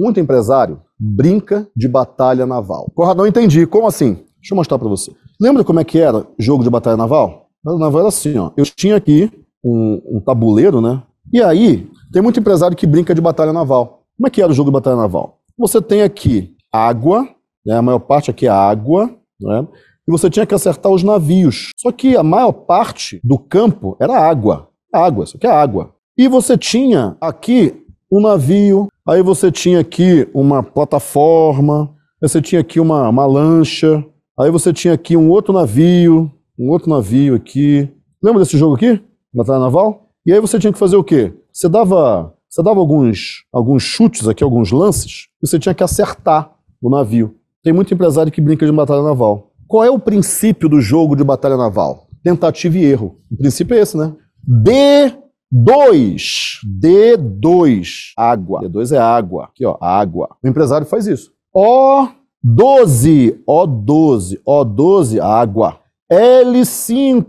Muito empresário brinca de batalha naval. não entendi. Como assim? Deixa eu mostrar para você. Lembra como é que era jogo de batalha naval? Batalha naval era assim, ó. Eu tinha aqui um, um tabuleiro, né? E aí, tem muito empresário que brinca de batalha naval. Como é que era o jogo de batalha naval? Você tem aqui água, né? a maior parte aqui é água, né? e você tinha que acertar os navios. Só que a maior parte do campo era água. Água, isso aqui é água. E você tinha aqui um navio, Aí você tinha aqui uma plataforma, você tinha aqui uma, uma lancha, aí você tinha aqui um outro navio, um outro navio aqui. Lembra desse jogo aqui? Batalha Naval? E aí você tinha que fazer o quê? Você dava, você dava alguns, alguns chutes aqui, alguns lances, e você tinha que acertar o navio. Tem muito empresário que brinca de batalha naval. Qual é o princípio do jogo de batalha naval? Tentativa e erro. O princípio é esse, né? B 2, D2, água. D2 é água. Aqui, ó, água. O empresário faz isso. O12, O12, O12, água. L5,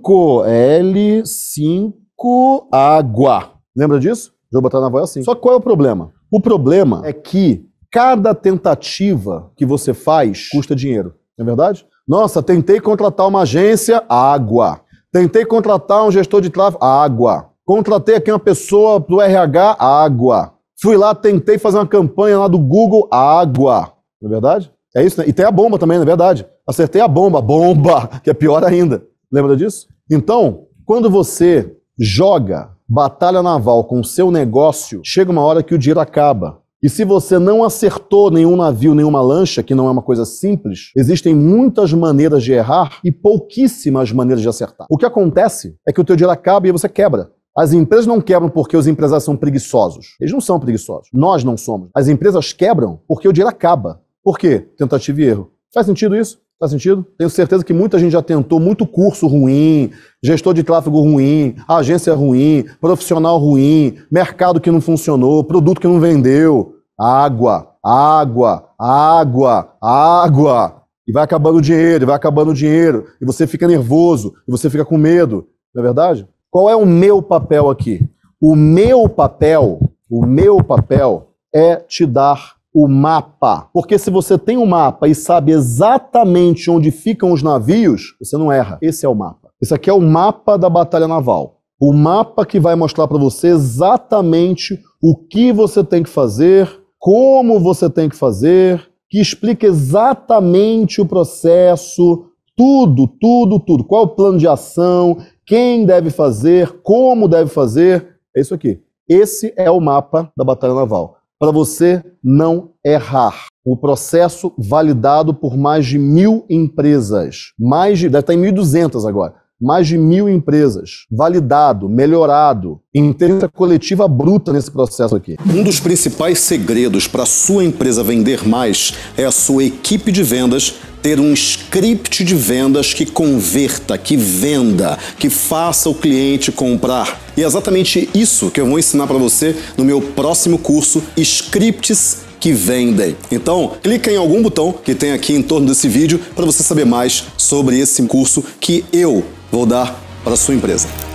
L5, água. Lembra disso? Deixa eu botar na voz assim. Só qual é o problema? O problema é que cada tentativa que você faz custa dinheiro. Não é verdade? Nossa, tentei contratar uma agência, água. Tentei contratar um gestor de tráfego, água. Contratei aqui uma pessoa do RH, água. Fui lá, tentei fazer uma campanha lá do Google, água. Não é verdade? É isso, né? E tem a bomba também, não é verdade? Acertei a bomba, bomba, que é pior ainda. Lembra disso? Então, quando você joga batalha naval com o seu negócio, chega uma hora que o dinheiro acaba. E se você não acertou nenhum navio, nenhuma lancha, que não é uma coisa simples, existem muitas maneiras de errar e pouquíssimas maneiras de acertar. O que acontece é que o teu dinheiro acaba e você quebra. As empresas não quebram porque os empresários são preguiçosos. Eles não são preguiçosos. Nós não somos. As empresas quebram porque o dinheiro acaba. Por quê? Tentativa e erro. Faz sentido isso? Faz sentido? Tenho certeza que muita gente já tentou muito curso ruim, gestor de tráfego ruim, agência ruim, profissional ruim, mercado que não funcionou, produto que não vendeu. Água, água, água, água. E vai acabando o dinheiro, e vai acabando o dinheiro, e você fica nervoso, e você fica com medo. Não é verdade? Qual é o meu papel aqui? O meu papel, o meu papel é te dar o mapa. Porque se você tem um mapa e sabe exatamente onde ficam os navios, você não erra. Esse é o mapa. Esse aqui é o mapa da batalha naval. O mapa que vai mostrar para você exatamente o que você tem que fazer, como você tem que fazer, que explica exatamente o processo, tudo, tudo, tudo. Qual é o plano de ação? Quem deve fazer? Como deve fazer? É isso aqui. Esse é o mapa da Batalha Naval. Para você não errar. O processo validado por mais de mil empresas. Mais de, deve estar em 1.200 agora. Mais de mil empresas. Validado, melhorado. Inteligência coletiva bruta nesse processo aqui. Um dos principais segredos para sua empresa vender mais é a sua equipe de vendas ter um script de vendas que converta, que venda, que faça o cliente comprar. E é exatamente isso que eu vou ensinar para você no meu próximo curso Scripts que vendem. Então, clica em algum botão que tem aqui em torno desse vídeo para você saber mais sobre esse curso que eu vou dar para sua empresa.